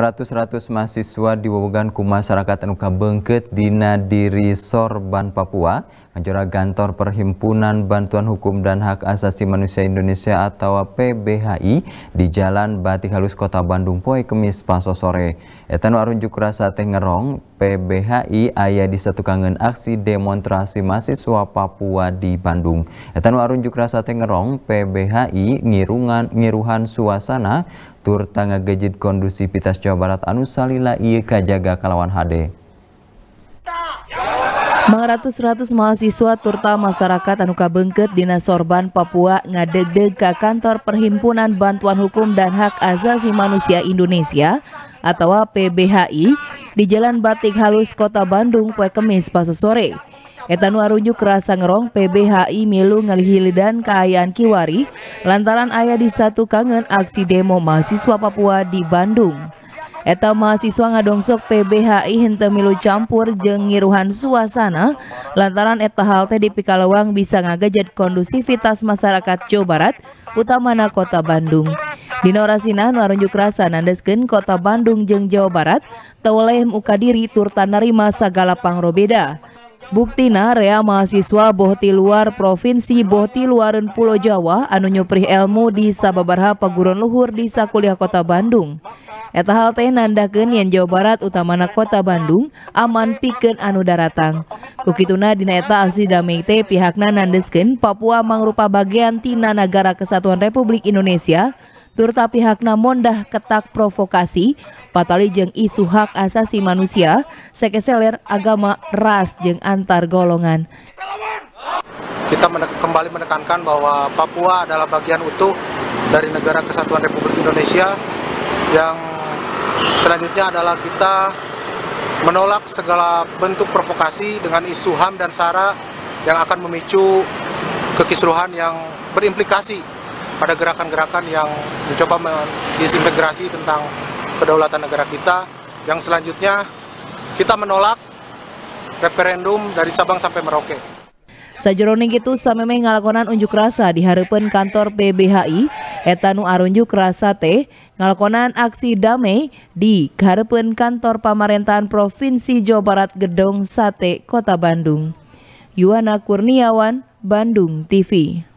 ratus-ratus mahasiswa di Wawogan Kumasyarakatan Uka Bengket Dina Diri Sorban Papua Majora Gantor Perhimpunan Bantuan Hukum dan Hak Asasi Manusia Indonesia atau PBHI di Jalan Batik Halus Kota Bandung Poe Kemis Paso Sore. Etan warunjuk rasa tengerong, PBHI ayah di satu kangen aksi demonstrasi mahasiswa Papua di Bandung. Etan warunjuk rasa tengerong, PBHI ngirungan, ngiruhan suasana tur tangga kondusivitas kondusi Jawa Barat anu salila iya kajaga kalawan HD. Mang ratus mahasiswa turta masyarakat Anuka Bengket Dina Sorban Papua ngadeg-deg ke kantor Perhimpunan Bantuan Hukum dan Hak Asasi Manusia Indonesia atau PBHI di Jalan Batik Halus Kota Bandung pekemis Kemis paso sore. Etanu arunjuk kerasa ngerong PBHI milu dan keayaan Kiwari lantaran ayah di satu kangen aksi demo mahasiswa Papua di Bandung. Eta mahasiswa ngadongsok PBHI hente milu campur jengiruhan suasana lantaran eta halte di Pikalawang bisa ngagejat kondusivitas masyarakat Jawa Barat utamana kota Bandung. Di Norasina nuarunjuk rasa nandesken kota Bandung jeng Jawa Barat tawalehem ukadiri diri turta nerima sagala pangrobeda. Buktina rea mahasiswa bohti luar provinsi bohti luaran Pulau Jawa anu nyuprih ilmu di sababarha paguron luhur di sakuliah kota Bandung. Eta hal teh nandakeun yen Jawa Barat utamana kota Bandung aman pikeun anu daratang. Kukituna dina eta aksi damai teh pihakna nandeskeun Papua mangrupa bagian tina negara kesatuan Republik Indonesia turta pihak namondah ketak provokasi patali jeng isu hak asasi manusia sekeseler agama ras jeng antar golongan kita menek kembali menekankan bahwa Papua adalah bagian utuh dari negara kesatuan Republik Indonesia yang selanjutnya adalah kita menolak segala bentuk provokasi dengan isu HAM dan SARA yang akan memicu kekisruhan yang berimplikasi ada gerakan-gerakan yang mencoba mendisintegrasi tentang kedaulatan negara kita yang selanjutnya kita menolak referendum dari Sabang sampai Merauke. Sajerone itu, sameme ngalakonan unjuk rasa di harapan kantor PBHI etanu arunjuk rasa teh ngalakonan aksi damai di harapan kantor pemerintahan Provinsi Jawa Barat Gedong Sate Kota Bandung. Yuana Kurniawan, Bandung TV.